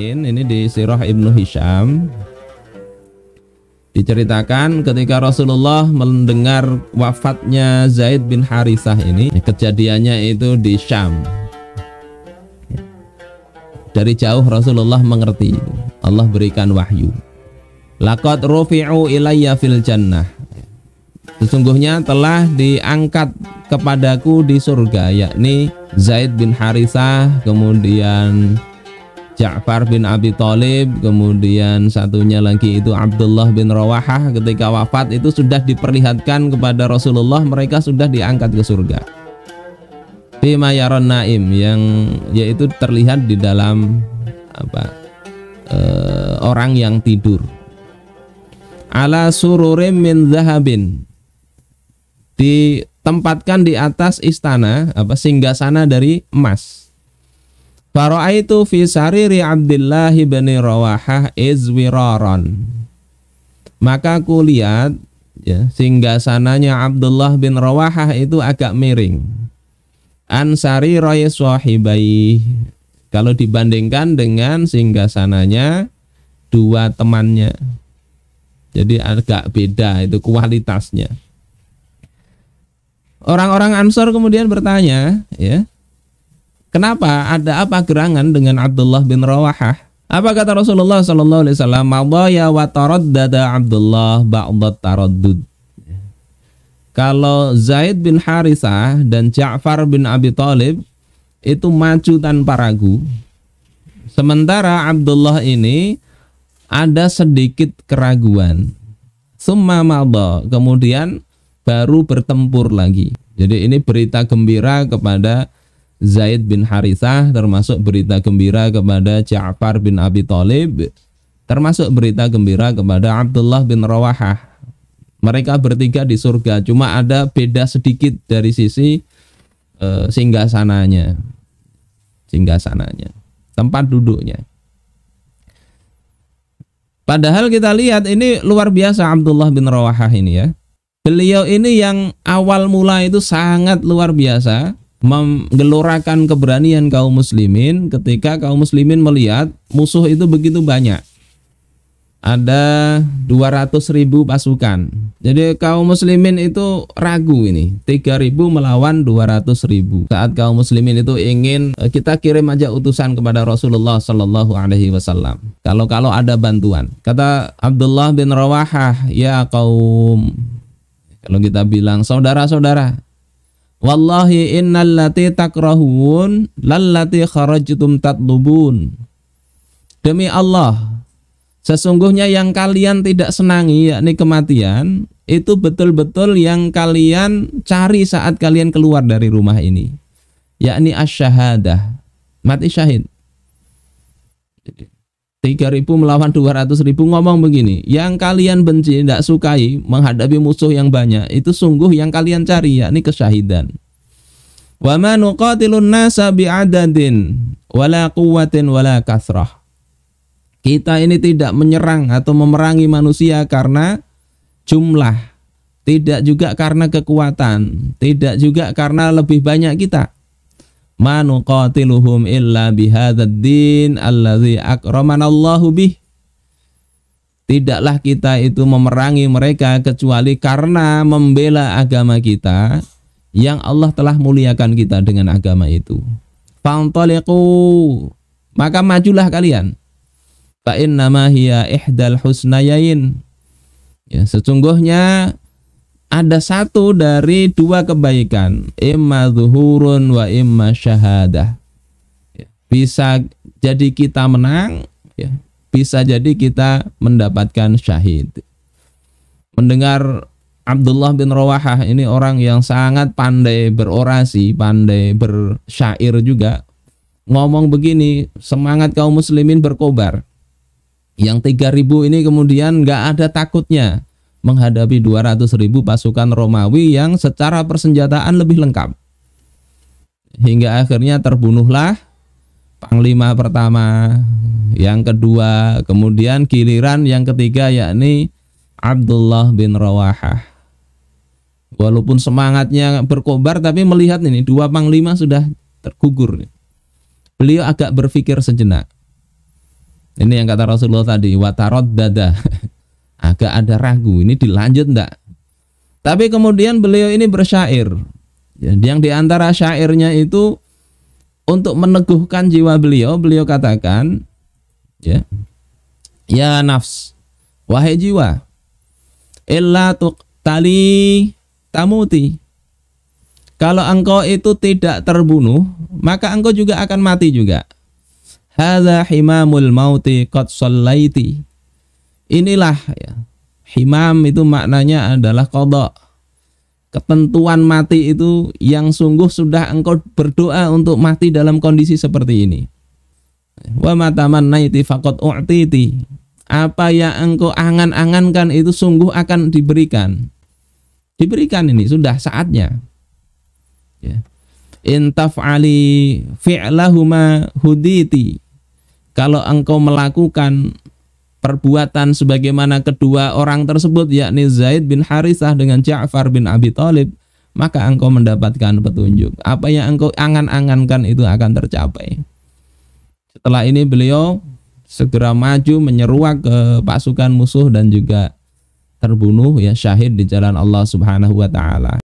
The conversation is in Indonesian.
lain ini di Sirah Ibnu Hisham diceritakan ketika Rasulullah mendengar wafatnya Zaid bin Harisah ini kejadiannya itu di Syam dari jauh Rasulullah mengerti Allah berikan wahyu Lakot rufi'u ilayya fil jannah Sesungguhnya telah diangkat kepadaku di surga yakni Zaid bin Harisah kemudian Ja'far bin Abi Thalib, kemudian satunya lagi itu Abdullah bin Rawahah ketika wafat itu sudah diperlihatkan kepada Rasulullah mereka sudah diangkat ke surga. Bima yaron naim yang yaitu terlihat di dalam apa e, orang yang tidur. Ala sururim min zahabin ditempatkan di atas istana apa singgasana dari emas Faraitu fi sariri Abdullah bin Rawahah izwiraran. Maka aku lihat ya, sehingga sananya Abdullah bin Rawahah itu agak miring. Ansari roy sahibai. Kalau dibandingkan dengan sehingga sananya dua temannya. Jadi agak beda itu kualitasnya. Orang-orang Ansor kemudian bertanya, ya, Kenapa? Ada apa gerangan dengan Abdullah bin Rawahah? Apa kata Rasulullah Sallallahu Alaihi Wasallam? Madaya wa dada Abdullah ba'dat taraddud. Kalau Zaid bin Harisah dan Ja'far bin Abi Talib itu maju tanpa ragu. Sementara Abdullah ini ada sedikit keraguan. Summa madha, kemudian baru bertempur lagi. Jadi ini berita gembira kepada Zaid bin Harithah termasuk berita gembira kepada Ja'far bin Abi Thalib termasuk berita gembira kepada Abdullah bin Rawahah mereka bertiga di surga cuma ada beda sedikit dari sisi eh, singgasananya, singgah sananya tempat duduknya Padahal kita lihat ini luar biasa Abdullah bin Rawahah ini ya. Beliau ini yang awal mula itu sangat luar biasa menggelorakan keberanian kaum muslimin ketika kaum muslimin melihat musuh itu begitu banyak ada 200 ribu pasukan jadi kaum muslimin itu ragu ini 3000 melawan 200 ribu saat kaum muslimin itu ingin eh, kita kirim aja utusan kepada Rasulullah Shallallahu Alaihi Wasallam kalau kalau ada bantuan kata Abdullah bin Rawahah ya kaum kalau kita bilang saudara-saudara Wallahi innal lati takrahun lallati kharajtum tatlubun. Demi Allah, sesungguhnya yang kalian tidak senangi yakni kematian itu betul-betul yang kalian cari saat kalian keluar dari rumah ini yakni asyhadah, mati syahid. 3000 melawan 200.000 ribu ngomong begini yang kalian benci tidak sukai menghadapi musuh yang banyak itu sungguh yang kalian cari yakni kesyahidan wa ma nuqatilun nasa bi'adadin wala quwwatin wala kasrah kita ini tidak menyerang atau memerangi manusia karena jumlah tidak juga karena kekuatan tidak juga karena lebih banyak kita ma nuqatiluhum illa bihadzad din allazi akramanallahu bih Tidaklah kita itu memerangi mereka kecuali karena membela agama kita yang Allah telah muliakan kita dengan agama itu. Fantaliqu maka majulah kalian. Fa innama hiya ihdal husnayain. Ya, sesungguhnya ada satu dari dua kebaikan imma zuhurun wa imma syahadah ya, bisa jadi kita menang ya bisa jadi kita mendapatkan syahid mendengar Abdullah bin Rawahah ini orang yang sangat pandai berorasi pandai bersyair juga ngomong begini semangat kaum muslimin berkobar yang 3000 ini kemudian nggak ada takutnya menghadapi 200 ribu pasukan Romawi yang secara persenjataan lebih lengkap. Hingga akhirnya terbunuhlah panglima pertama, yang kedua, kemudian giliran yang ketiga yakni Abdullah bin Rawahah. Walaupun semangatnya berkobar tapi melihat ini dua panglima sudah tergugur. Beliau agak berpikir sejenak. Ini yang kata Rasulullah tadi, watarot dada. agak ada ragu ini dilanjut enggak tapi kemudian beliau ini bersyair ya, yang diantara syairnya itu untuk meneguhkan jiwa beliau beliau katakan ya ya nafs wahai jiwa illa tali tamuti kalau engkau itu tidak terbunuh maka engkau juga akan mati juga hadza himamul mauti qad sallaiti Inilah ya, himam itu maknanya adalah kodok. Ketentuan mati itu yang sungguh sudah engkau berdoa untuk mati dalam kondisi seperti ini. Wa mataman naiti fakot u'titi. Apa yang engkau angan-angankan itu sungguh akan diberikan. Diberikan ini sudah saatnya. Ya. ali fi'lahuma huditi. Kalau engkau melakukan perbuatan sebagaimana kedua orang tersebut yakni Zaid bin Harisah dengan Ja'far bin Abi Thalib maka engkau mendapatkan petunjuk apa yang engkau angan-angankan itu akan tercapai setelah ini beliau segera maju menyeruak ke pasukan musuh dan juga terbunuh ya syahid di jalan Allah Subhanahu wa taala